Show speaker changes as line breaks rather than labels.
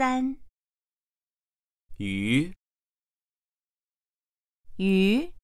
三。鱼。鱼。